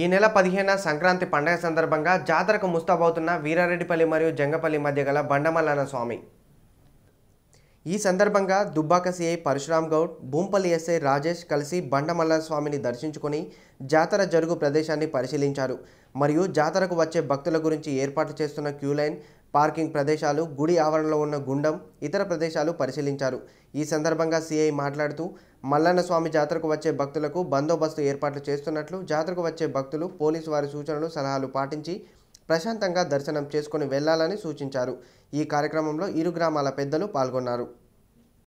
ఈ నెల పదిహేన సంక్రాంతి పండగ సందర్భంగా జాతరకు ముస్తాబవుతున్న వీరారెడ్డిపల్లి మరియు జంగపల్లి మధ్య గల బండమల్లన స్వామి ఈ సందర్భంగా దుబ్బాక సిఐ పరశురామ్ గౌడ్ భూంపల్లి ఎస్ఐ రాజేష్ కలిసి బండమల్ల స్వామిని దర్శించుకొని జాతర జరుగు ప్రదేశాన్ని పరిశీలించారు మరియు జాతరకు వచ్చే భక్తుల గురించి ఏర్పాటు చేస్తున్న క్యూ లైన్ పార్కింగ్ ప్రదేశాలు గుడి ఆవరణలో ఉన్న గుండం ఇతర ప్రదేశాలు పరిశీలించారు ఈ సందర్భంగా సీఐ మాట్లాడుతూ మల్లన్న స్వామి జాతరకు వచ్చే భక్తులకు బందోబస్తు ఏర్పాట్లు చేస్తున్నట్లు జాతరకు వచ్చే భక్తులు పోలీసు వారి సూచనలు సలహాలు పాటించి ప్రశాంతంగా దర్శనం చేసుకుని వెళ్లాలని సూచించారు ఈ కార్యక్రమంలో ఇరు గ్రామాల పెద్దలు పాల్గొన్నారు